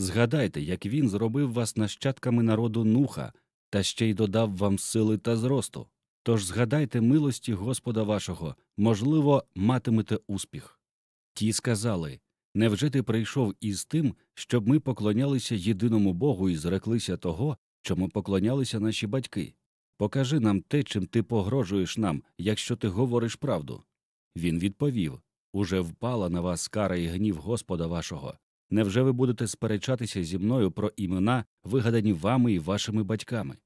Згадайте, як він зробив вас нащадками народу нуха та ще й додав вам сили та зросту. Тож згадайте милості Господа вашого, можливо, матимете успіх. Ті сказали Невже ти прийшов із тим, щоб ми поклонялися єдиному Богу і зреклися того, чому поклонялися наші батьки? Покажи нам те, чим ти погрожуєш нам, якщо ти говориш правду. Він відповів Уже впала на вас кара і гнів Господа вашого, Невже ви будете сперечатися зі мною про імена, вигадані вами і вашими батьками?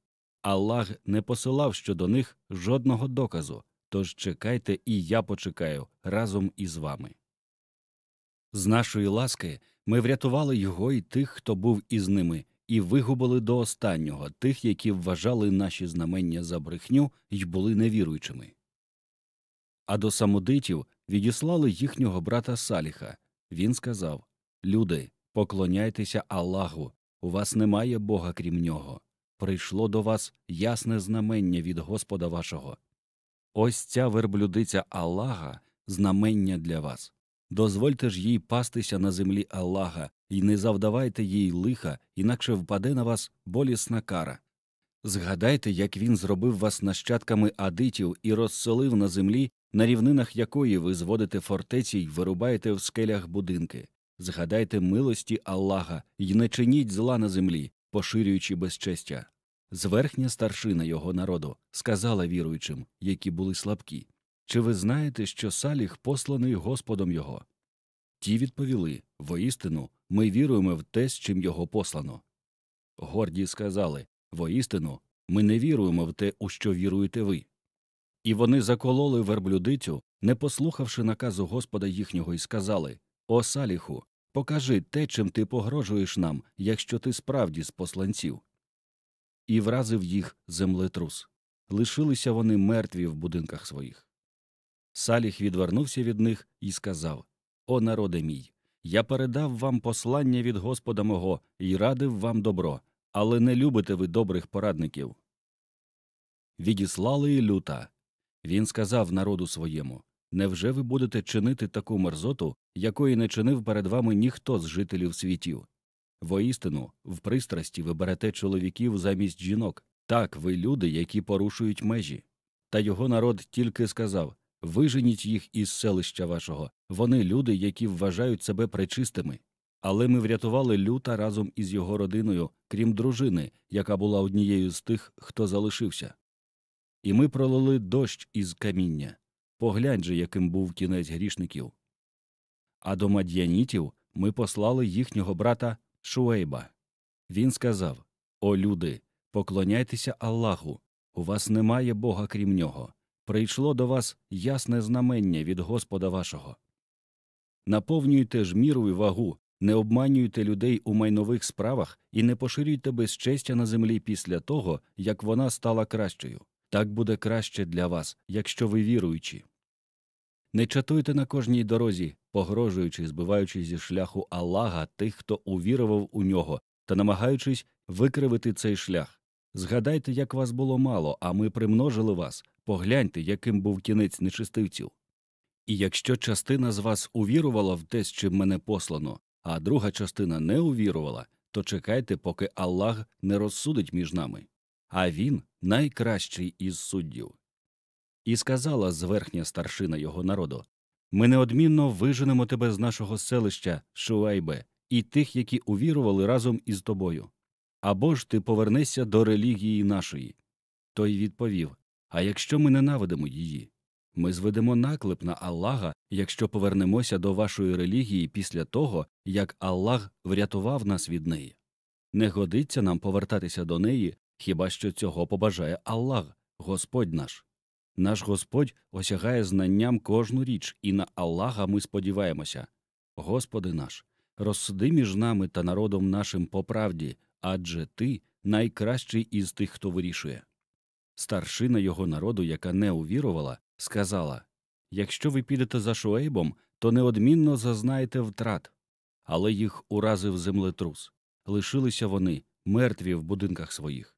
Аллах не посилав щодо них жодного доказу, тож чекайте, і я почекаю разом із вами. З нашої ласки ми врятували його і тих, хто був із ними, і вигубили до останнього тих, які вважали наші знамення за брехню і були невіруючими. А до самодитів відіслали їхнього брата Саліха. Він сказав Люди, поклоняйтеся Аллаху, у вас немає Бога крім нього. Прийшло до вас ясне знамення від Господа вашого. Ось ця верблюдиця Аллаха знамення для вас. Дозвольте ж їй пастися на землі Аллаха, і не завдавайте їй лиха, інакше впаде на вас болісна кара. Згадайте, як він зробив вас нащадками адитів і розселив на землі, на рівнинах якої ви зводите фортеці й вирубаєте в скелях будинки. Згадайте милості Аллаха і не чиніть зла на землі, поширюючи безчестя. Зверхня старшина його народу сказала віруючим, які були слабкі чи ви знаєте, що Саліх посланий Господом його? Ті відповіли воістину, ми віруємо в те, з чим його послано. Горді сказали воістину, ми не віруємо в те, у що віруєте ви. І вони закололи верблюдицю, не послухавши наказу Господа їхнього, і сказали о Саліху, покажи те, чим ти погрожуєш нам, якщо ти справді з посланців. І вразив їх землетрус. Лишилися вони мертві в будинках своїх. Саліх відвернувся від них і сказав О народе мій, я передав вам послання від Господа мого і радив вам добро, але не любите ви добрих порадників. Відіслали і люта. Він сказав народу своєму Невже ви будете чинити таку мерзоту, якої не чинив перед вами ніхто з жителів світів? Воістину, в пристрасті ви берете чоловіків замість жінок. Так, ви люди, які порушують межі. Та його народ тільки сказав виженіть їх із селища вашого. Вони люди, які вважають себе пречистими. Але ми врятували люта разом із його родиною, крім дружини, яка була однією з тих, хто залишився. І ми пролили дощ із каміння. Поглянь же, яким був кінець грішників. А до мад'янітів ми послали їхнього брата Шуейба. Він сказав О, люди, поклоняйтеся Аллаху, у вас немає Бога крім нього. Прийшло до вас ясне знамення від Господа вашого. Наповнюйте ж міру і вагу, не обманюйте людей у майнових справах і не поширюйте безчестя на землі після того, як вона стала кращою. Так буде краще для вас, якщо ви віруючі. Не чатуйте на кожній дорозі, погрожуючи, і збиваючи зі шляху Аллаха тих, хто увірував у нього, та намагаючись викривити цей шлях. Згадайте, як вас було мало, а ми примножили вас, погляньте, яким був кінець нечистивців. І якщо частина з вас увірувала в те, з чим мене послано, а друга частина не увірувала, то чекайте, поки Аллах не розсудить між нами. А він найкращий із суддів. І сказала зверхня старшина його народу Ми неодмінно виженемо тебе з нашого селища, Шуайбе, і тих, які увірували разом із тобою. Або ж ти повернешся до релігії нашої. Той відповів А якщо ми ненавидимо її, ми зведемо наклеп на Аллаха, якщо повернемося до вашої релігії після того, як Аллах врятував нас від неї. Не годиться нам повертатися до неї, Хіба що цього побажає Аллах, Господь наш. Наш Господь осягає знанням кожну річ, і на Аллаха ми сподіваємося. Господи наш, розсуди між нами та народом нашим по правді, адже ти найкращий із тих, хто вирішує. Старшина його народу, яка не увірувала, сказала Якщо ви підете за Шуейбом, то неодмінно зазнаєте втрат. Але їх уразив землетрус. Лишилися вони мертві в будинках своїх.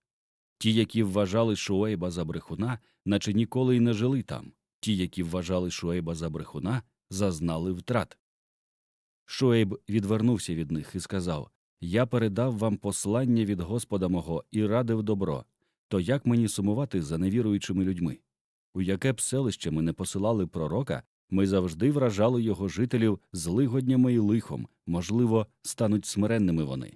Ті, які вважали Шуейба за брехуна, наче ніколи й не жили там, ті, які вважали Шуейба за брехуна, зазнали втрат. Шуейб відвернувся від них і сказав Я передав вам послання від Господа мого і радив добро. То як мені сумувати за невіруючими людьми? У яке б селище ми не посилали пророка, ми завжди вражали його жителів злигоднями і лихом, можливо, стануть смиренними вони.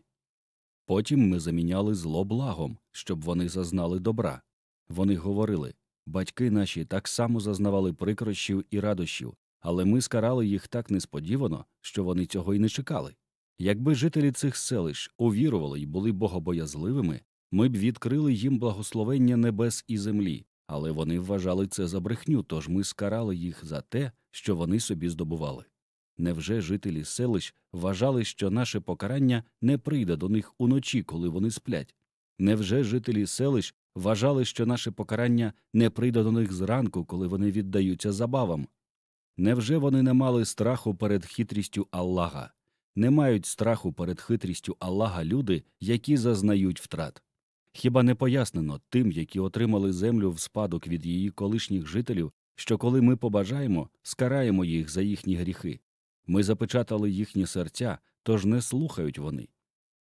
Потім ми заміняли зло благом, щоб вони зазнали добра. Вони говорили батьки наші так само зазнавали прикрощів і радощів, але ми скарали їх так несподівано, що вони цього й не чекали. Якби жителі цих селищ увірували й були богобоязливими, ми б відкрили їм благословення небес і землі, але вони вважали це за брехню, тож ми скарали їх за те, що вони собі здобували. Невже жителі селищ вважали, що наше покарання не прийде до них уночі, коли вони сплять? Невже жителі селищ вважали, що наше покарання не прийде до них зранку, коли вони віддаються забавам? Невже вони не мали страху перед хитрістю Аллаха, не мають страху перед хитрістю Аллаха люди, які зазнають втрат? Хіба не пояснено тим, які отримали землю в спадок від її колишніх жителів, що коли ми побажаємо, скараємо їх за їхні гріхи? Ми запечатали їхні серця, тож не слухають вони.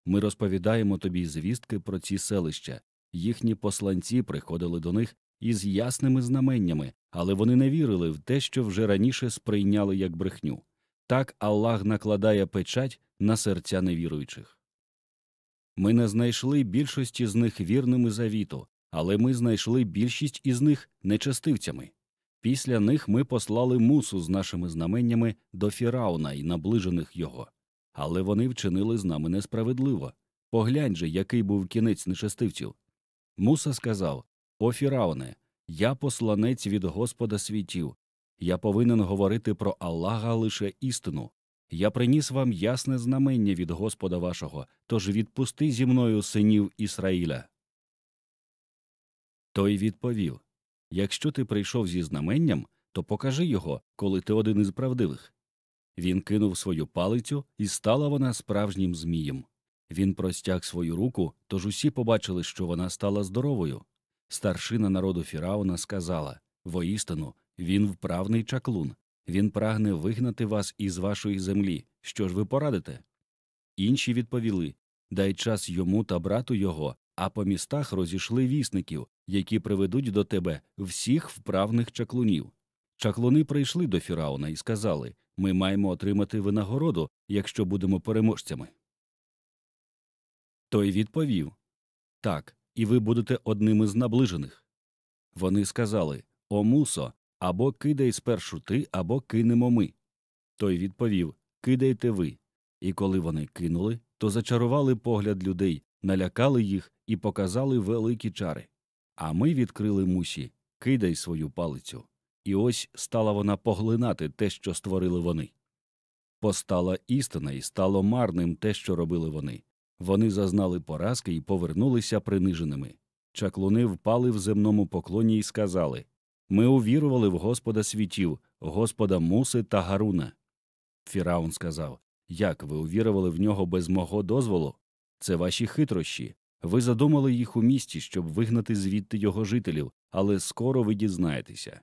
Ми розповідаємо тобі звістки про ці селища. Їхні посланці приходили до них із ясними знаменнями, але вони не вірили в те, що вже раніше сприйняли як брехню. Так Аллах накладає печать на серця невіруючих. Ми не знайшли більшості з них вірними завіту, але ми знайшли більшість із них нечестивцями. Після них ми послали мусу з нашими знаменнями до Фірауна і наближених його, але вони вчинили з нами несправедливо. Поглянь же, який був кінець нечестивців. Муса сказав О Фірауне, я посланець від Господа світів. Я повинен говорити про Аллаха лише істину. Я приніс вам ясне знамення від Господа вашого, тож відпусти зі мною синів Ісраїля. Той відповів Якщо ти прийшов зі знаменням, то покажи його, коли ти один із правдивих. Він кинув свою палицю, і стала вона справжнім змієм. Він простяг свою руку, тож усі побачили, що вона стала здоровою. Старшина народу Фіраона сказала воістину, він вправний чаклун, він прагне вигнати вас із вашої землі. Що ж ви порадите? Інші відповіли Дай час йому та брату його, а по містах розійшли вісників, які приведуть до тебе всіх вправних чаклунів. Чаклуни прийшли до Фіраона і сказали ми маємо отримати винагороду, якщо будемо переможцями. Той відповів Так, і ви будете одним із наближених. Вони сказали О мусо, або кидай спершу ти, або кинемо ми. Той відповів Кидайте ви. І коли вони кинули, то зачарували погляд людей, налякали їх і показали великі чари. А ми відкрили мусі, кидай свою палицю. І ось стала вона поглинати те, що створили вони. Постала істина, і стало марним те, що робили вони. Вони зазнали поразки і повернулися приниженими. Чаклуни впали в земному поклоні і сказали Ми увірували в Господа світів, Господа муси та Гаруна. Фіраун сказав Як ви увірували в нього без мого дозволу? Це ваші хитрощі, ви задумали їх у місті, щоб вигнати звідти його жителів, але скоро ви дізнаєтеся.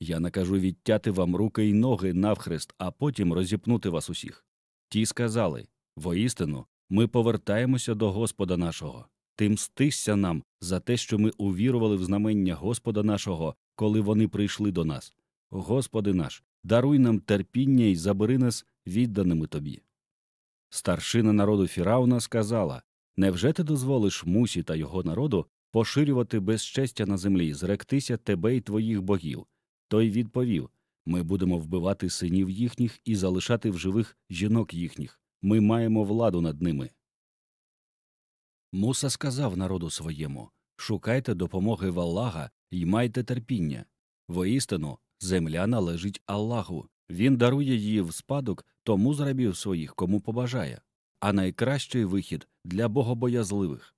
Я накажу відтяти вам руки й ноги навхрест, а потім розіпнути вас усіх. Ті сказали воістину, ми повертаємося до Господа нашого. Ти мстишся нам за те, що ми увірували в знамення Господа нашого, коли вони прийшли до нас. Господи наш, даруй нам терпіння і забери нас відданими тобі. Старшина народу Фірауна сказала Невже ти дозволиш мусі та його народу поширювати безчестя на землі, зректися тебе й твоїх богів? Той відповів Ми будемо вбивати синів їхніх і залишати в живих жінок їхніх. Ми маємо владу над ними. Муса сказав народу своєму Шукайте допомоги в Аллаха і майте терпіння. Воістину, земля належить Аллаху. Він дарує її в спадок тому зрабів своїх, кому побажає а найкращий вихід для богобоязливих.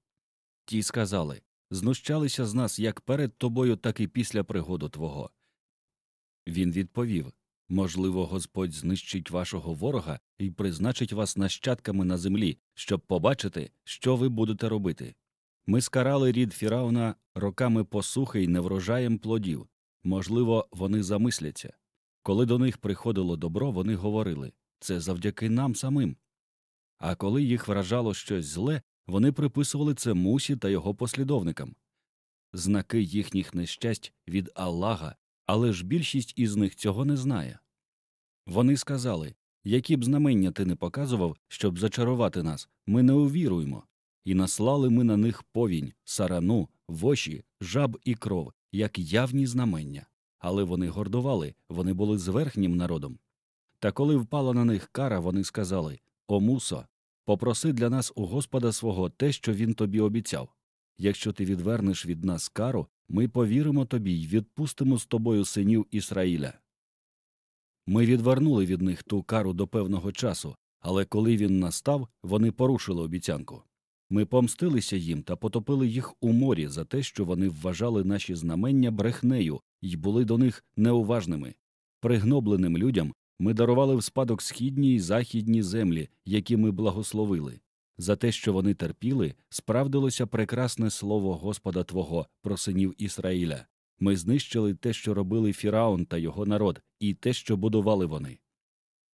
Ті сказали знущалися з нас як перед тобою, так і після пригоду твого. Він відповів Можливо, Господь знищить вашого ворога і призначить вас нащадками на землі, щоб побачити, що ви будете робити. Ми скарали рід Фірауна роками посухи й неврожаєм плодів. Можливо, вони замисляться. Коли до них приходило добро, вони говорили це завдяки нам самим. А коли їх вражало щось зле, вони приписували це мусі та його послідовникам. Знаки їхніх нещасть від Аллаха, але ж більшість із них цього не знає. Вони сказали які б знамення ти не показував, щоб зачарувати нас, ми не увіруємо, і наслали ми на них повінь, сарану, воші, жаб і кров, як явні знамення. Але вони гордували, вони були зверхнім народом. Та коли впала на них кара, вони сказали о мусо, попроси для нас у Господа свого те, що він тобі обіцяв. Якщо ти відвернеш від нас кару, ми повіримо тобі й відпустимо з тобою синів Ісраїля. Ми відвернули від них ту кару до певного часу, але коли він настав, вони порушили обіцянку. Ми помстилися їм та потопили їх у морі за те, що вони вважали наші знамення брехнею і були до них неуважними. Пригнобленим людям ми дарували в спадок східні й західні землі, які ми благословили. За те, що вони терпіли, справдилося прекрасне слово Господа Твого, про синів Ізраїля. Ми знищили те, що робили Фіраон та його народ, і те, що будували вони.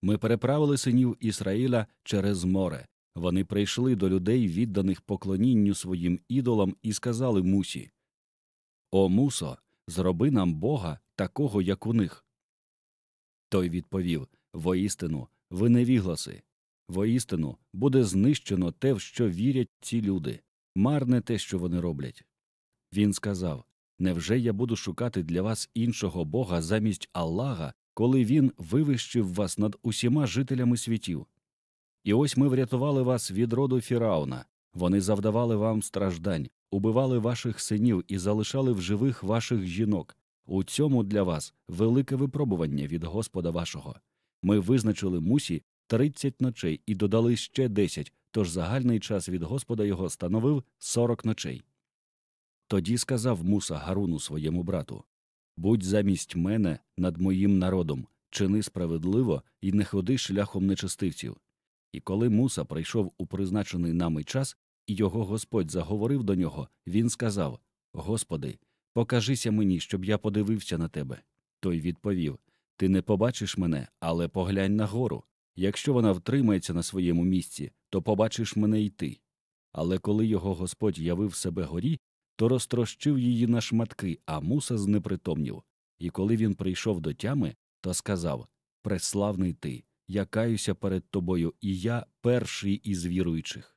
Ми переправили синів Ізраїля через море. Вони прийшли до людей, відданих поклонінню своїм ідолам, і сказали мусі О мусо, зроби нам Бога такого, як у них. Той відповів Воістину, ви невігласи. Воістину буде знищено те, в що вірять ці люди, марне те, що вони роблять. Він сказав Невже я буду шукати для вас іншого Бога замість Аллаха, коли він вивищив вас над усіма жителями світів? І ось ми врятували вас від роду фіраона, вони завдавали вам страждань, убивали ваших синів і залишали в живих ваших жінок. У цьому для вас велике випробування від Господа вашого. Ми визначили мусі 30 ночей і додали ще 10, тож загальний час від Господа його становив 40 ночей. Тоді сказав муса Гаруну своєму брату Будь замість мене над моїм народом, чини справедливо і не ходи шляхом нечистивців. І коли муса прийшов у призначений нами час, і його Господь заговорив до нього, він сказав Господи, Покажися мені, щоб я подивився на тебе. Той відповів Ти не побачиш мене, але поглянь на гору. Якщо вона втримається на своєму місці, то побачиш мене й ти. Але коли його господь явив себе горі, то розтрощив її на шматки, а муса знепритомнів. І коли він прийшов до тями, то сказав Преславний ти, я каюся перед тобою, і я перший із віруючих.